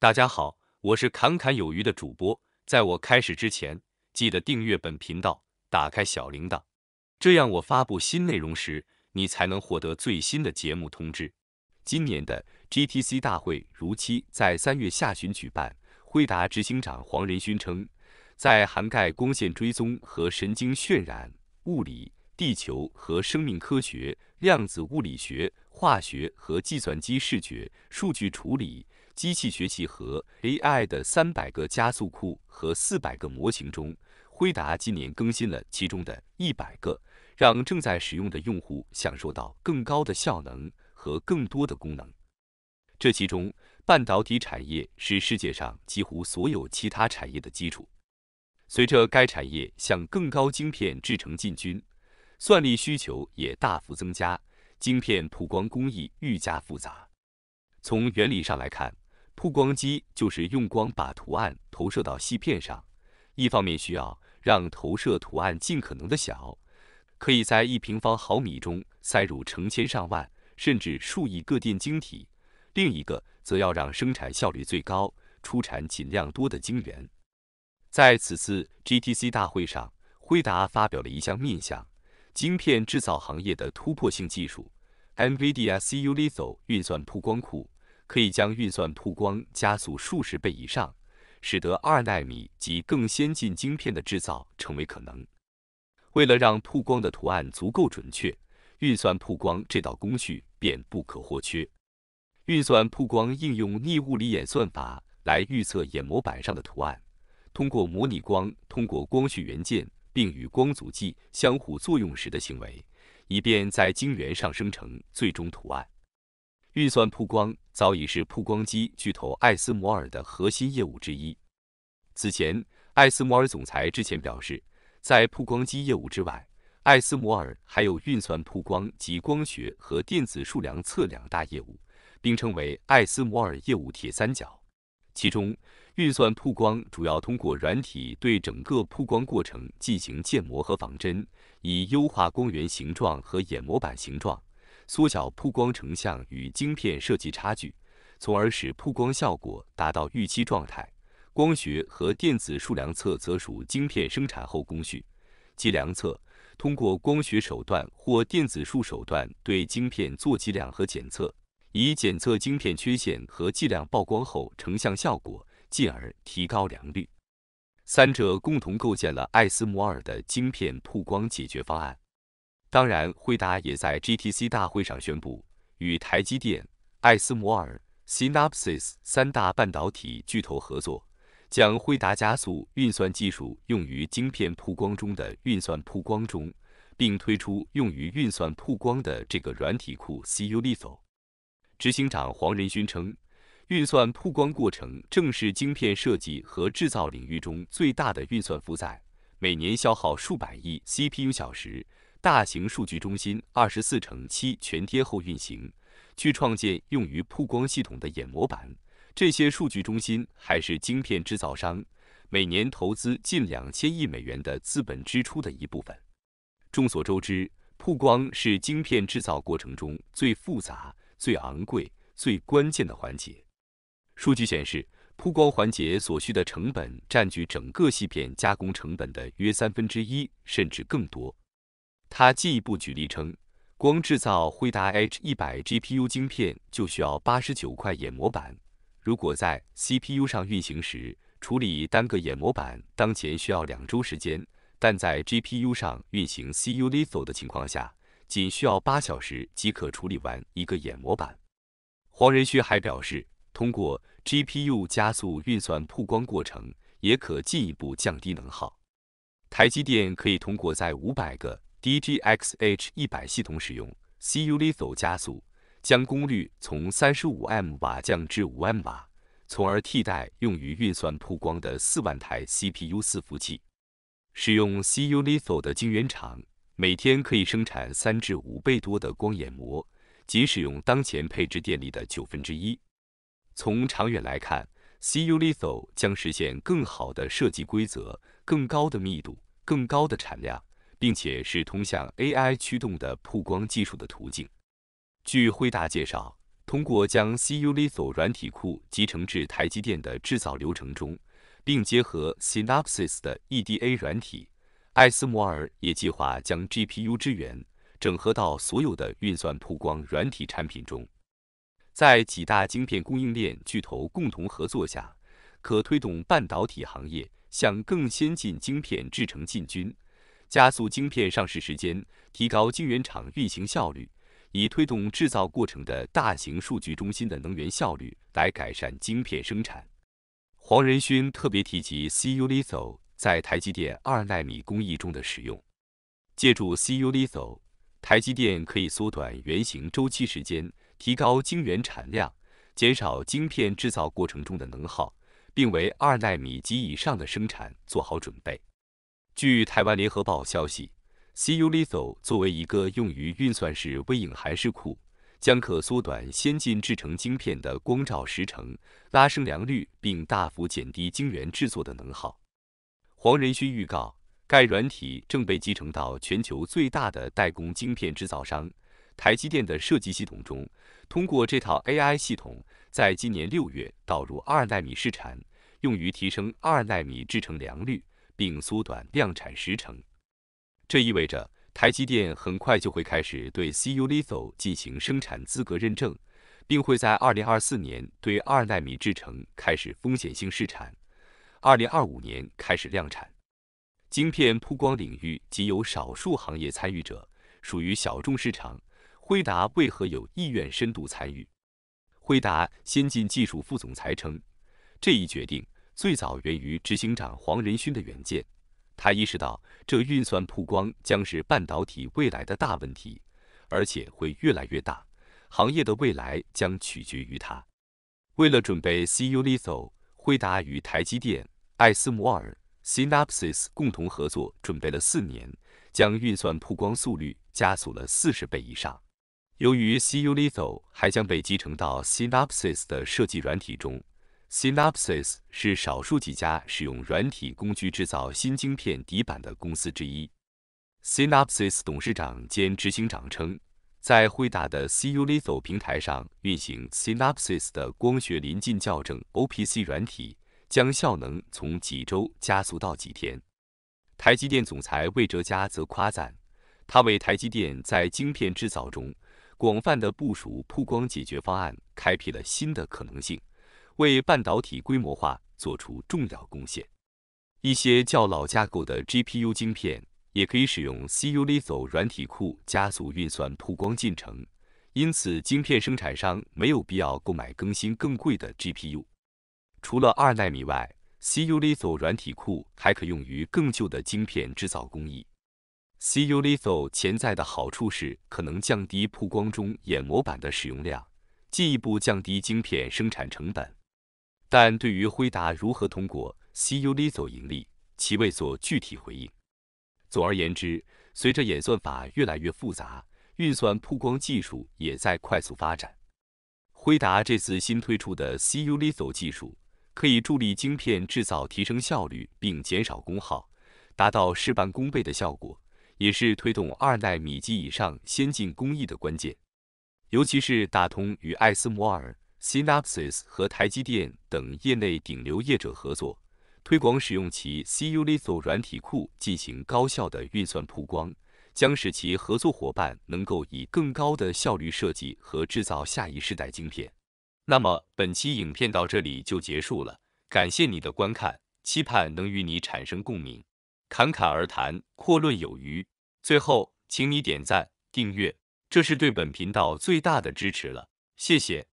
大家好，我是侃侃有余的主播。在我开始之前，记得订阅本频道，打开小铃铛，这样我发布新内容时，你才能获得最新的节目通知。今年的 GTC 大会如期在三月下旬举办。辉达执行长黄仁勋称，在涵盖光线追踪和神经渲染、物理、地球和生命科学、量子物理学、化学和计算机视觉、数据处理。机器学习和 AI 的300个加速库和400个模型中，辉达今年更新了其中的一百个，让正在使用的用户享受到更高的效能和更多的功能。这其中，半导体产业是世界上几乎所有其他产业的基础。随着该产业向更高晶片制成进军，算力需求也大幅增加，晶片曝光工艺愈加复杂。从原理上来看，曝光机就是用光把图案投射到细片上，一方面需要让投射图案尽可能的小，可以在一平方毫米中塞入成千上万甚至数亿个电晶体；另一个则要让生产效率最高，出产尽量多的晶圆。在此次 GTC 大会上，辉达发表了一项面向晶片制造行业的突破性技术 ——NVDSUZo 运算曝光库。可以将运算曝光加速数十倍以上，使得二纳米及更先进晶片的制造成为可能。为了让曝光的图案足够准确，运算曝光这道工序便不可或缺。运算曝光应用逆物理演算法来预测眼膜板上的图案，通过模拟光通过光学元件并与光阻剂相互作用时的行为，以便在晶圆上生成最终图案。运算曝光早已是曝光机巨头艾斯摩尔的核心业务之一。此前，艾斯摩尔总裁之前表示，在曝光机业务之外，艾斯摩尔还有运算曝光及光学和电子数量测两大业务，并称为艾斯摩尔业务铁三角。其中，运算曝光主要通过软体对整个曝光过程进行建模和仿真，以优化光源形状和掩模板形状。缩小曝光成像与晶片设计差距，从而使曝光效果达到预期状态。光学和电子数量测则属晶片生产后工序，即量测，通过光学手段或电子数手段对晶片做计量和检测，以检测晶片缺陷和计量曝光后成像效果，进而提高良率。三者共同构建了艾斯摩尔的晶片曝光解决方案。当然，辉达也在 GTC 大会上宣布，与台积电、艾斯摩尔、Synopsys 三大半导体巨头合作，将辉达加速运算技术用于晶片曝光中的运算曝光中，并推出用于运算曝光的这个软体库 CUL。执行长黄仁勋称，运算曝光过程正是晶片设计和制造领域中最大的运算负载，每年消耗数百亿 CPU 小时。大型数据中心二十四乘七全天候运行，去创建用于曝光系统的眼模板。这些数据中心还是晶片制造商每年投资近两千亿美元的资本支出的一部分。众所周知，曝光是晶片制造过程中最复杂、最昂贵、最关键的环节。数据显示，曝光环节所需的成本占据整个芯片加工成本的约三分之一，甚至更多。他进一步举例称，光制造辉达 H 一百 G P U 晶片就需要八十九块掩膜板。如果在 C P U 上运行时处理单个掩膜板，当前需要两周时间；但在 G P U 上运行 C U l D A 的情况下，仅需要八小时即可处理完一个掩膜板。黄仁旭还表示，通过 G P U 加速运算曝光过程，也可进一步降低能耗。台积电可以通过在五百个 DGX H 一百系统使用 CU Litho 加速，将功率从三十五 m 瓦降至五 m 瓦，从而替代用于运算曝光的四万台 CPU 四服器。使用 CU Litho 的晶圆厂，每天可以生产三至五倍多的光眼膜，仅使用当前配置电力的九分之一。从长远来看，CU Litho 将实现更好的设计规则、更高的密度、更高的产量。并且是通向 AI 驱动的曝光技术的途径。据惠达介绍，通过将 c u i s o 软体库集成至台积电的制造流程中，并结合 Synopsys 的 EDA 软体，艾斯摩尔也计划将 GPU 支援整合到所有的运算曝光软体产品中。在几大晶片供应链巨头共同合作下，可推动半导体行业向更先进晶片制成进军。加速晶片上市时间，提高晶圆厂运行效率，以推动制造过程的大型数据中心的能源效率来改善晶片生产。黄仁勋特别提及 C U l i z o 在台积电二纳米工艺中的使用。借助 C U l i z o 台积电可以缩短原型周期时间，提高晶圆产量，减少晶片制造过程中的能耗，并为二纳米及以上的生产做好准备。据台湾联合报消息，CU l i g i 作为一个用于运算式微影函是库，将可缩短先进制成晶片的光照时程，拉升良率，并大幅减低晶圆制作的能耗。黄仁勋预告，该软体正被集成到全球最大的代工晶片制造商台积电的设计系统中。通过这套 AI 系统，在今年六月导入二纳米试产，用于提升二纳米制成良率。并缩短量产时程，这意味着台积电很快就会开始对 CU Litho 进行生产资格认证，并会在2024年对二纳米制程开始风险性试产，2025年开始量产。晶片曝光领域仅有少数行业参与者，属于小众市场。辉达为何有意愿深度参与？辉达先进技术副总裁称，这一决定。最早源于执行长黄仁勋的远见，他意识到这运算曝光将是半导体未来的大问题，而且会越来越大，行业的未来将取决于它。为了准备 CU Litho，辉达与台积电、艾斯摩尔、Synopsys 共同合作准备了四年，将运算曝光速率加速了四十倍以上。由于 CU Litho 还将被集成到 Synopsys 的设计软体中。Synopsys 是少数几家使用软体工具制造新晶片底板的公司之一。Synopsys 董事长兼执行长称，在辉达的 CU l i s u a 平台上运行 Synopsys 的光学临近校正 OPC 软体，将效能从几周加速到几天。台积电总裁魏哲嘉则夸赞，他为台积电在晶片制造中广泛的部署曝光解决方案开辟了新的可能性。为半导体规模化做出重要贡献。一些较老架构的 GPU 晶片也可以使用 c u t h 走软体库加速运算曝光进程，因此晶片生产商没有必要购买更新更贵的 GPU。除了二纳米外 c u t h 走软体库还可用于更旧的晶片制造工艺。c u t h 走潜在的好处是可能降低曝光中掩膜板的使用量，进一步降低晶片生产成本。但对于辉达如何通过 CU l i z o 盈利，其未做具体回应。总而言之，随着演算法越来越复杂，运算曝光技术也在快速发展。辉达这次新推出的 CU l i z o 技术，可以助力晶片制造提升效率并减少功耗，达到事半功倍的效果，也是推动二纳米级以上先进工艺的关键。尤其是打通与爱思摩尔。Synopsys 和台积电等业内顶流业者合作，推广使用其 c u t l o w 软体库进行高效的运算曝光，将使其合作伙伴能够以更高的效率设计和制造下一世代晶片。那么本期影片到这里就结束了，感谢你的观看，期盼能与你产生共鸣。侃侃而谈，阔论有余。最后，请你点赞、订阅，这是对本频道最大的支持了，谢谢。